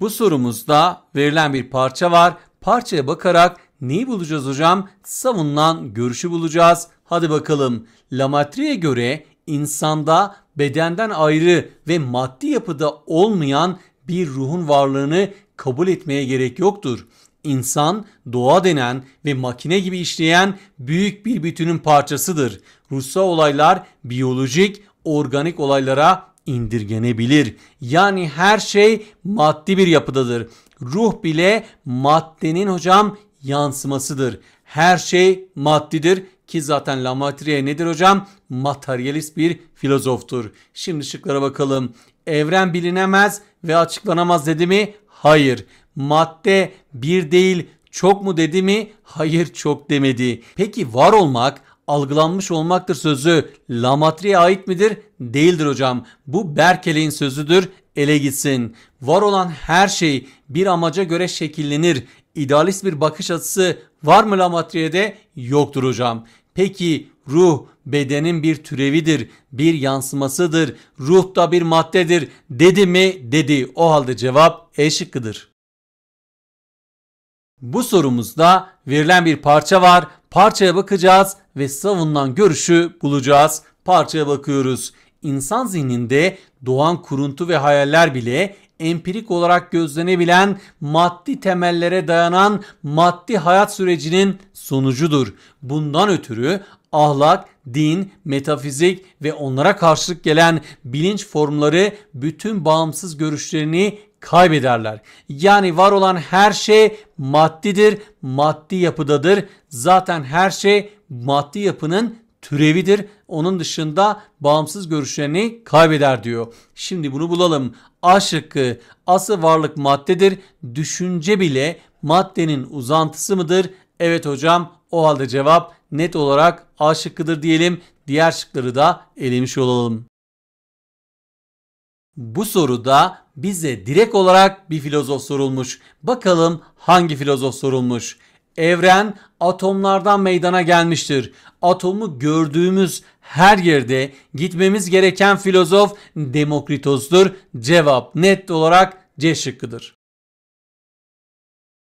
Bu sorumuzda verilen bir parça var. Parçaya bakarak neyi bulacağız hocam? Savunulan görüşü bulacağız. Hadi bakalım. Lamatrie'ye göre insanda bedenden ayrı ve maddi yapıda olmayan bir ruhun varlığını kabul etmeye gerek yoktur. İnsan doğa denen ve makine gibi işleyen büyük bir bütünün parçasıdır. Ruhsal olaylar biyolojik, organik olaylara indirgenebilir. Yani her şey maddi bir yapıdadır. Ruh bile maddenin hocam yansımasıdır. Her şey maddidir ki zaten La Lamatrie nedir hocam? Materyalist bir filozoftur. Şimdi şıklara bakalım. Evren bilinemez ve açıklanamaz dedi mi? Hayır. Madde bir değil çok mu dedi mi? Hayır çok demedi. Peki var olmak algılanmış olmaktır sözü Lamatri'ye ait midir? Değildir hocam. Bu Berkeley'in sözüdür. Ele gitsin. Var olan her şey bir amaca göre şekillenir. İdealist bir bakış açısı var mı Lamatriye'de? Yoktur hocam. Peki ruh bedenin bir türevidir, bir yansımasıdır, ruh da bir maddedir dedi mi? Dedi. O halde cevap E şıkkıdır. Bu sorumuzda verilen bir parça var. Parçaya bakacağız ve savunulan görüşü bulacağız. Parçaya bakıyoruz. İnsan zihninde doğan kuruntu ve hayaller bile empirik olarak gözlenebilen maddi temellere dayanan maddi hayat sürecinin sonucudur. Bundan ötürü ahlak, din, metafizik ve onlara karşılık gelen bilinç formları bütün bağımsız görüşlerini kaybederler. Yani var olan her şey maddidir, maddi yapıdadır. Zaten her şey maddi yapının türevidir. Onun dışında bağımsız görüşlerini kaybeder diyor. Şimdi bunu bulalım. A şıkkı asıl varlık maddedir. Düşünce bile maddenin uzantısı mıdır? Evet hocam o halde cevap net olarak A şıkkıdır diyelim. Diğer şıkları da elemiş olalım. Bu soruda bize direkt olarak bir filozof sorulmuş. Bakalım hangi filozof sorulmuş? Evren atomlardan meydana gelmiştir. Atomu gördüğümüz her yerde gitmemiz gereken filozof Demokritos'dur. Cevap net olarak C şıkkıdır.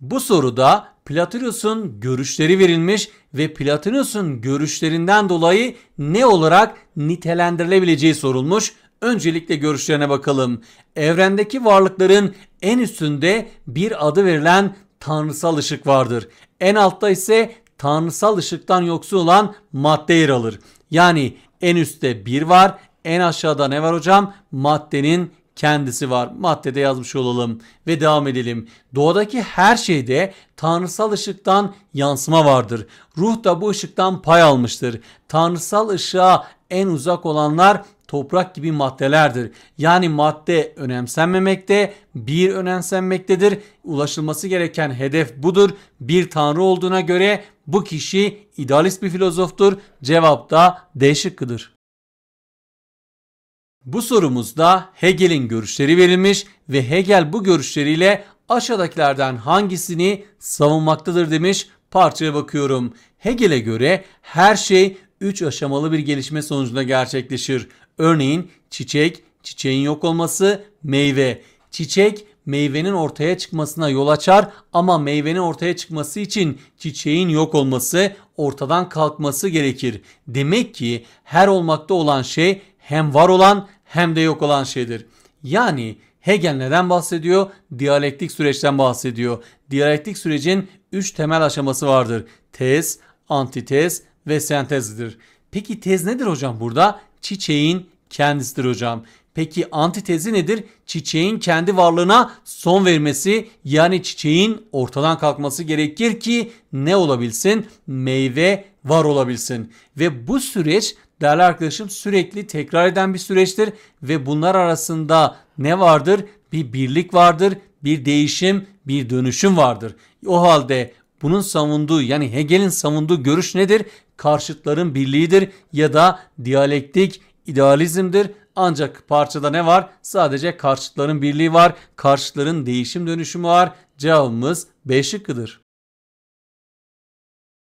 Bu soruda Platinus'un görüşleri verilmiş ve Platinus'un görüşlerinden dolayı ne olarak nitelendirilebileceği sorulmuş. Öncelikle görüşlerine bakalım. Evrendeki varlıkların en üstünde bir adı verilen tanrısal ışık vardır. En altta ise tanrısal ışıktan yoksun olan madde yer alır. Yani en üstte bir var, en aşağıda ne var hocam? Maddenin kendisi var. Maddede yazmış olalım ve devam edelim. Doğadaki her şeyde tanrısal ışıktan yansıma vardır. Ruh da bu ışıktan pay almıştır. Tanrısal ışığa en uzak olanlar toprak gibi maddelerdir. Yani madde önemsenmemekte, bir önemsenmektedir. Ulaşılması gereken hedef budur. Bir tanrı olduğuna göre bu kişi idealist bir filozoftur. Cevap da D şıkkıdır. Bu sorumuzda Hegel'in görüşleri verilmiş ve Hegel bu görüşleriyle aşağıdakilerden hangisini savunmaktadır demiş. Parçaya bakıyorum. Hegel'e göre her şey 3 aşamalı bir gelişme sonucunda gerçekleşir. Örneğin çiçek, çiçeğin yok olması, meyve. Çiçek meyvenin ortaya çıkmasına yol açar ama meyvenin ortaya çıkması için çiçeğin yok olması, ortadan kalkması gerekir. Demek ki her olmakta olan şey hem var olan hem de yok olan şeydir. Yani Hegel neden bahsediyor? Diyalektik süreçten bahsediyor. Diyalektik sürecin 3 temel aşaması vardır. Tez, antitez ve sentezdir. Peki tez nedir hocam burada? çiçeğin kendisidir hocam. Peki antitezi nedir? Çiçeğin kendi varlığına son vermesi yani çiçeğin ortadan kalkması gerekir ki ne olabilsin? Meyve var olabilsin. Ve bu süreç değerli arkadaşım sürekli tekrar eden bir süreçtir ve bunlar arasında ne vardır? Bir birlik vardır, bir değişim, bir dönüşüm vardır. O halde bunun savunduğu yani Hegel'in savunduğu görüş nedir? Karşıtların birliğidir ya da diyalektik idealizmdir. Ancak parçada ne var? Sadece karşıtların birliği var. Karşıtların değişim dönüşümü var. Cevabımız B şıkkıdır.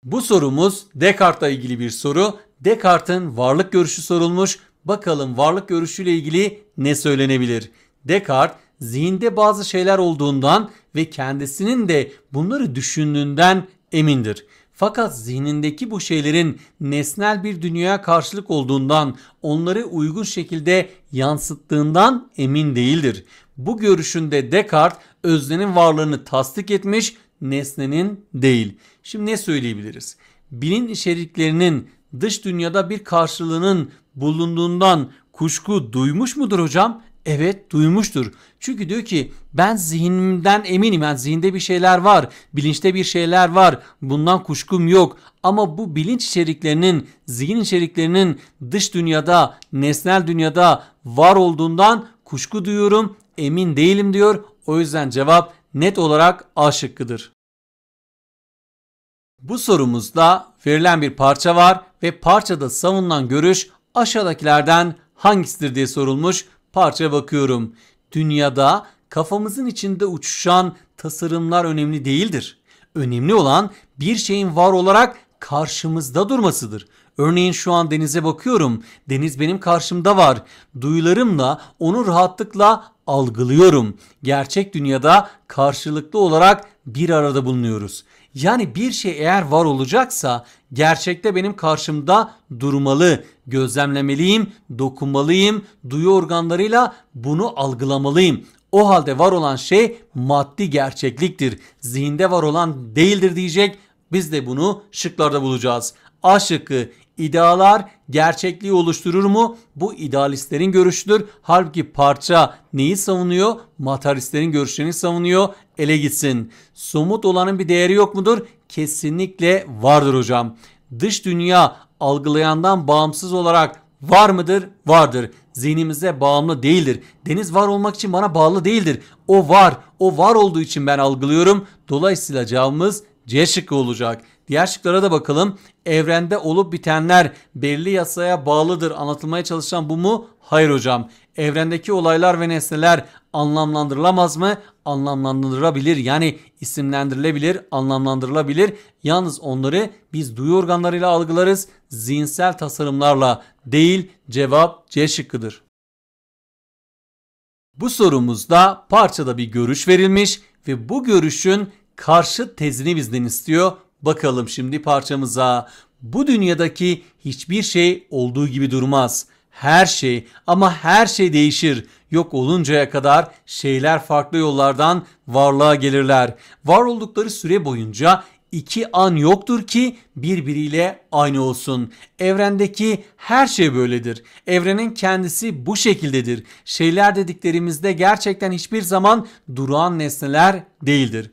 Bu sorumuz Descartes'la ilgili bir soru. Descartes'in varlık görüşü sorulmuş. Bakalım varlık görüşüyle ilgili ne söylenebilir? Descartes zihinde bazı şeyler olduğundan ve kendisinin de bunları düşündüğünden emindir. Fakat zihnindeki bu şeylerin nesnel bir dünyaya karşılık olduğundan, onları uygun şekilde yansıttığından emin değildir. Bu görüşünde Descartes öznenin varlığını tasdik etmiş, nesnenin değil. Şimdi ne söyleyebiliriz? Bilin içeriklerinin dış dünyada bir karşılığının bulunduğundan kuşku duymuş mudur hocam? Evet duymuştur. Çünkü diyor ki ben zihnimden eminim. Yani zihinde bir şeyler var. Bilinçte bir şeyler var. Bundan kuşkum yok. Ama bu bilinç içeriklerinin, zihin içeriklerinin dış dünyada, nesnel dünyada var olduğundan kuşku duyuyorum. Emin değilim diyor. O yüzden cevap net olarak A şıkkıdır. Bu sorumuzda verilen bir parça var ve parçada savunulan görüş aşağıdakilerden hangisidir diye sorulmuş. Parça bakıyorum. Dünyada kafamızın içinde uçuşan tasarımlar önemli değildir. Önemli olan bir şeyin var olarak karşımızda durmasıdır. Örneğin şu an denize bakıyorum. Deniz benim karşımda var. Duyularımla onu rahatlıkla algılıyorum. Gerçek dünyada karşılıklı olarak bir arada bulunuyoruz. Yani bir şey eğer var olacaksa gerçekte benim karşımda durmalı, gözlemlemeliyim, dokunmalıyım, duyu organlarıyla bunu algılamalıyım. O halde var olan şey maddi gerçekliktir. Zihinde var olan değildir diyecek. Biz de bunu şıklarda bulacağız. A şıkkı idealar gerçekliği oluşturur mu? Bu idealistlerin görüşüdür. Halbuki parça neyi savunuyor? Materyalistlerin görüşlerini savunuyor. Ele gitsin. Somut olanın bir değeri yok mudur? Kesinlikle vardır hocam. Dış dünya algılayandan bağımsız olarak var mıdır? Vardır. Zihnimize bağımlı değildir. Deniz var olmak için bana bağlı değildir. O var. O var olduğu için ben algılıyorum. Dolayısıyla cevabımız C şıkkı olacak. Diğer şıklara da bakalım. Evrende olup bitenler belli yasaya bağlıdır. Anlatılmaya çalışan bu mu? Hayır hocam. Evrendeki olaylar ve nesneler anlamlandırılamaz mı? Anlamlandırılabilir. Yani isimlendirilebilir, anlamlandırılabilir. Yalnız onları biz duyu organlarıyla algılarız. Zihinsel tasarımlarla değil. Cevap C şıkkıdır. Bu sorumuzda parçada bir görüş verilmiş ve bu görüşün karşı tezini bizden istiyor. Bakalım şimdi parçamıza. Bu dünyadaki hiçbir şey olduğu gibi durmaz. Her şey ama her şey değişir. Yok oluncaya kadar şeyler farklı yollardan varlığa gelirler. Var oldukları süre boyunca iki an yoktur ki birbiriyle aynı olsun. Evrendeki her şey böyledir. Evrenin kendisi bu şekildedir. Şeyler dediklerimizde gerçekten hiçbir zaman duran nesneler değildir.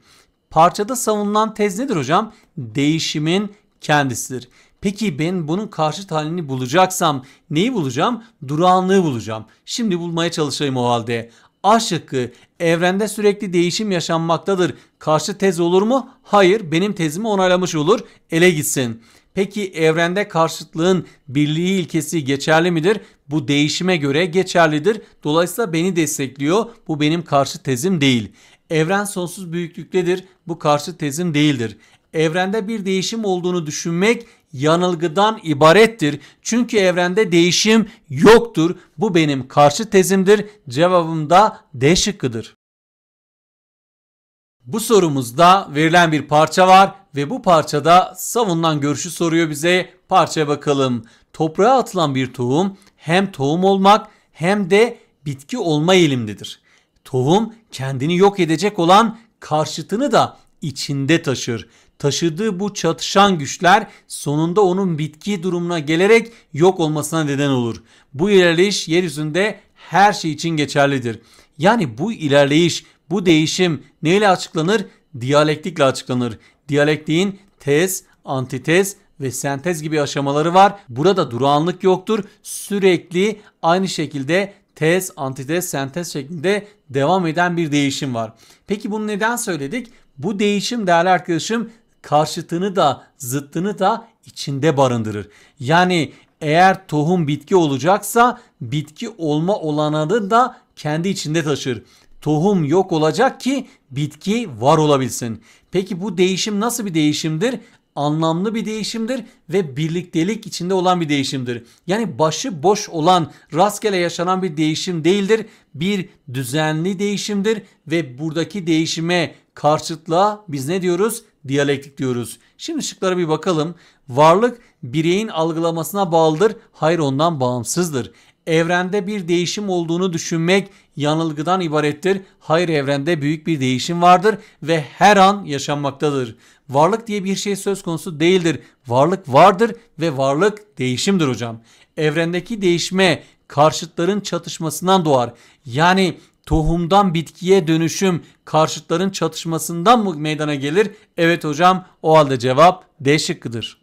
Parçada savunulan tez nedir hocam? Değişimin kendisidir. Peki ben bunun karşı halini bulacaksam neyi bulacağım? Durağanlığı bulacağım. Şimdi bulmaya çalışayım o halde. A şıkkı evrende sürekli değişim yaşanmaktadır. Karşı tez olur mu? Hayır benim tezimi onaylamış olur. Ele gitsin. Peki evrende karşıtlığın birliği ilkesi geçerli midir? Bu değişime göre geçerlidir. Dolayısıyla beni destekliyor. Bu benim karşı tezim değil. Evren sonsuz büyüklüktedir. Bu karşı tezim değildir. Evrende bir değişim olduğunu düşünmek yanılgıdan ibarettir. Çünkü evrende değişim yoktur. Bu benim karşı tezimdir. Cevabım da D şıkkıdır. Bu sorumuzda verilen bir parça var ve bu parçada savunulan görüşü soruyor bize. Parçaya bakalım. Toprağa atılan bir tohum hem tohum olmak hem de bitki olma eğilimlidir. Tohum kendini yok edecek olan karşıtını da içinde taşır. Taşıdığı bu çatışan güçler sonunda onun bitki durumuna gelerek yok olmasına neden olur. Bu ilerleyiş yeryüzünde her şey için geçerlidir. Yani bu ilerleyiş, bu değişim neyle açıklanır? Diyalektikle açıklanır. Diyalektiğin tez, antitez ve sentez gibi aşamaları var. Burada durağanlık yoktur. Sürekli aynı şekilde tez, antitez, sentez şeklinde devam eden bir değişim var. Peki bunu neden söyledik? Bu değişim değerli arkadaşım karşıtını da zıttını da içinde barındırır. Yani eğer tohum bitki olacaksa bitki olma olanını da kendi içinde taşır. Tohum yok olacak ki bitki var olabilsin. Peki bu değişim nasıl bir değişimdir? anlamlı bir değişimdir ve birliktelik içinde olan bir değişimdir. Yani başı boş olan, rastgele yaşanan bir değişim değildir. Bir düzenli değişimdir ve buradaki değişime karşıtlığa biz ne diyoruz? Diyalektik diyoruz. Şimdi şıklara bir bakalım. Varlık bireyin algılamasına bağlıdır. Hayır ondan bağımsızdır evrende bir değişim olduğunu düşünmek yanılgıdan ibarettir. Hayır evrende büyük bir değişim vardır ve her an yaşanmaktadır. Varlık diye bir şey söz konusu değildir. Varlık vardır ve varlık değişimdir hocam. Evrendeki değişme karşıtların çatışmasından doğar. Yani tohumdan bitkiye dönüşüm karşıtların çatışmasından mı meydana gelir? Evet hocam o halde cevap D şıkkıdır.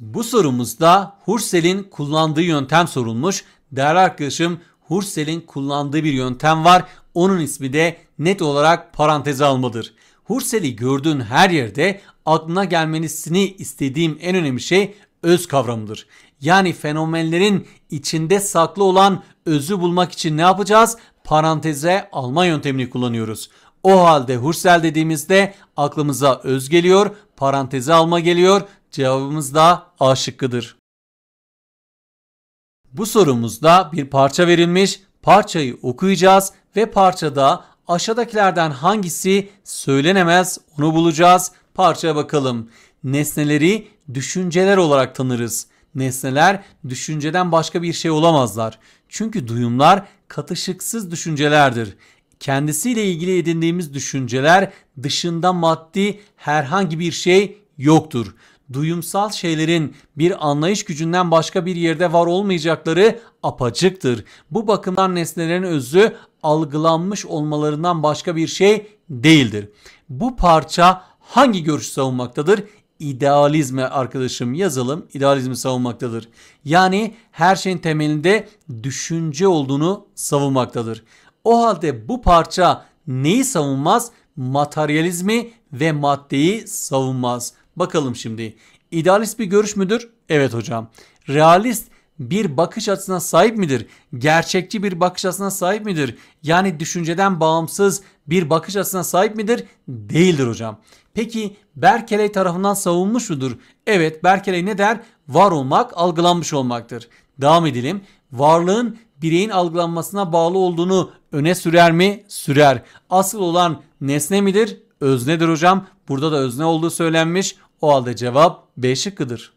Bu sorumuzda Hursel'in kullandığı yöntem sorulmuş. Değerli arkadaşım Hursel'in kullandığı bir yöntem var. Onun ismi de net olarak paranteze almadır. Hursel'i gördüğün her yerde aklına gelmenizini istediğim en önemli şey öz kavramıdır. Yani fenomenlerin içinde saklı olan özü bulmak için ne yapacağız? Paranteze alma yöntemini kullanıyoruz. O halde Hursel dediğimizde aklımıza öz geliyor, paranteze alma geliyor Cevabımız da A şıkkıdır. Bu sorumuzda bir parça verilmiş, parçayı okuyacağız ve parçada aşağıdakilerden hangisi söylenemez onu bulacağız. Parçaya bakalım. Nesneleri düşünceler olarak tanırız. Nesneler düşünceden başka bir şey olamazlar. Çünkü duyumlar katışıksız düşüncelerdir. Kendisiyle ilgili edindiğimiz düşünceler dışında maddi herhangi bir şey yoktur duyumsal şeylerin bir anlayış gücünden başka bir yerde var olmayacakları apaçıktır. Bu bakımdan nesnelerin özü algılanmış olmalarından başka bir şey değildir. Bu parça hangi görüşü savunmaktadır? İdealizme arkadaşım yazalım idealizmi savunmaktadır. Yani her şeyin temelinde düşünce olduğunu savunmaktadır. O halde bu parça neyi savunmaz? Materyalizmi ve maddeyi savunmaz. Bakalım şimdi. İdealist bir görüş müdür? Evet hocam. Realist bir bakış açısına sahip midir? Gerçekçi bir bakış açısına sahip midir? Yani düşünceden bağımsız bir bakış açısına sahip midir? Değildir hocam. Peki Berkeley tarafından savunmuş mudur? Evet Berkeley ne der? Var olmak algılanmış olmaktır. Devam edelim. Varlığın bireyin algılanmasına bağlı olduğunu öne sürer mi? Sürer. Asıl olan nesne midir? Öznedir hocam. Burada da özne olduğu söylenmiş. O halde cevap B şıkkıdır.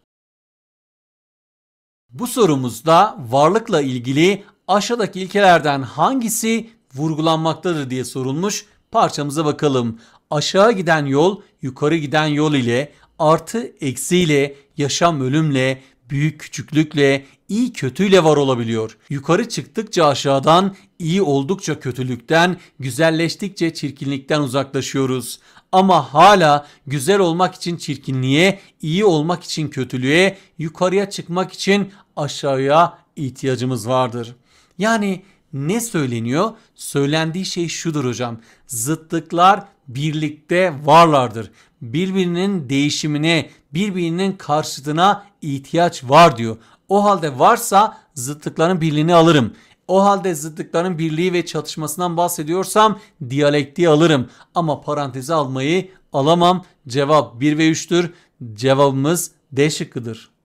Bu sorumuzda varlıkla ilgili aşağıdaki ilkelerden hangisi vurgulanmaktadır diye sorulmuş. Parçamıza bakalım. Aşağı giden yol yukarı giden yol ile artı eksiyle yaşam ölümle büyük küçüklükle, iyi kötüyle var olabiliyor. Yukarı çıktıkça aşağıdan, iyi oldukça kötülükten, güzelleştikçe çirkinlikten uzaklaşıyoruz. Ama hala güzel olmak için çirkinliğe, iyi olmak için kötülüğe, yukarıya çıkmak için aşağıya ihtiyacımız vardır. Yani ne söyleniyor? Söylendiği şey şudur hocam. Zıtlıklar birlikte varlardır. Birbirinin değişimine, birbirinin karşıtına ihtiyaç var diyor. O halde varsa zıtlıkların birliğini alırım. O halde zıtlıkların birliği ve çatışmasından bahsediyorsam diyalektiği alırım. Ama parantezi almayı alamam. Cevap 1 ve 3'tür. Cevabımız D şıkkıdır.